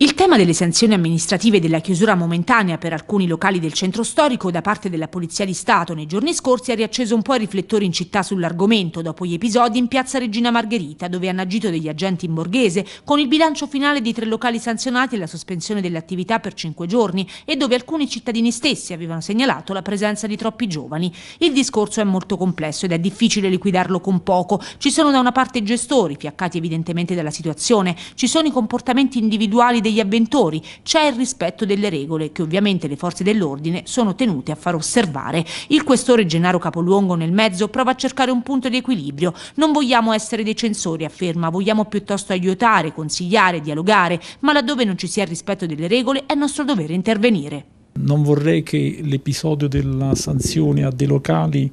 Il tema delle sanzioni amministrative e della chiusura momentanea per alcuni locali del centro storico da parte della Polizia di Stato nei giorni scorsi ha riacceso un po' i riflettori in città sull'argomento dopo gli episodi in piazza Regina Margherita dove hanno agito degli agenti in borghese con il bilancio finale di tre locali sanzionati e la sospensione delle attività per cinque giorni e dove alcuni cittadini stessi avevano segnalato la presenza di troppi giovani. Il discorso è molto complesso ed è difficile liquidarlo con poco. Ci sono da una parte i gestori, fiaccati evidentemente dalla situazione, ci sono i comportamenti individuali dei degli avventori, c'è il rispetto delle regole che ovviamente le forze dell'ordine sono tenute a far osservare. Il questore Gennaro Capoluongo nel mezzo prova a cercare un punto di equilibrio. Non vogliamo essere dei censori, afferma, vogliamo piuttosto aiutare, consigliare, dialogare, ma laddove non ci sia il rispetto delle regole è nostro dovere intervenire. Non vorrei che l'episodio della sanzione a dei locali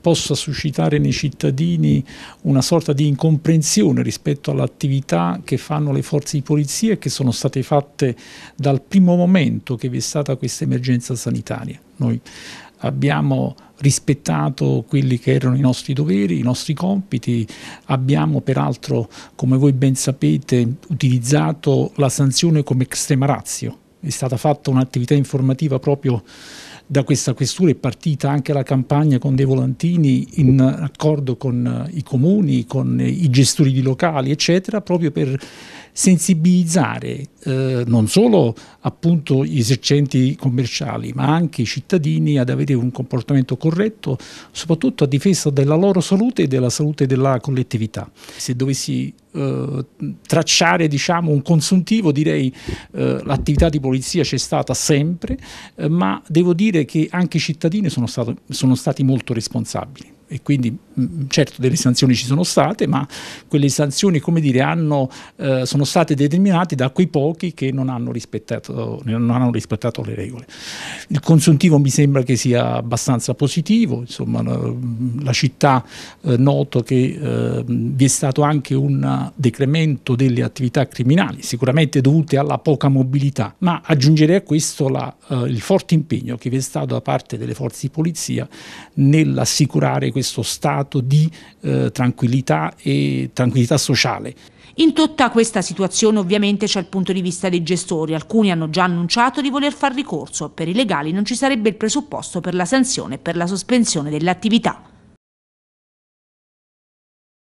possa suscitare nei cittadini una sorta di incomprensione rispetto all'attività che fanno le forze di polizia e che sono state fatte dal primo momento che vi è stata questa emergenza sanitaria. Noi abbiamo rispettato quelli che erano i nostri doveri, i nostri compiti, abbiamo peraltro, come voi ben sapete, utilizzato la sanzione come extrema razio è stata fatta un'attività informativa proprio da questa questura è partita anche la campagna con dei volantini in accordo con i comuni, con i gestori di locali, eccetera, proprio per sensibilizzare eh, non solo appunto gli esercenti commerciali ma anche i cittadini ad avere un comportamento corretto soprattutto a difesa della loro salute e della salute della collettività. Se dovessi eh, tracciare diciamo, un consuntivo direi eh, l'attività di polizia c'è stata sempre eh, ma devo dire che anche i cittadini sono, stato, sono stati molto responsabili e quindi mm, mm, certo delle sanzioni ci sono state, ma quelle sanzioni come dire, hanno, eh, sono state determinate da quei pochi che non hanno, non hanno, rispettato, le regole. Il consuntivo mi sembra che sia abbastanza positivo, insomma mm, la, città eh, noto che eh, vi è stato anche un decremento delle attività criminali, sicuramente dovute alla poca mobilità, ma aggiungerei a questo la, eh, il forte impegno che vi è stato da parte delle forze di polizia nell'assicurare questo stato di eh, tranquillità e tranquillità sociale. In tutta questa situazione ovviamente c'è il punto di vista dei gestori, alcuni hanno già annunciato di voler far ricorso, per i legali non ci sarebbe il presupposto per la sanzione e per la sospensione dell'attività.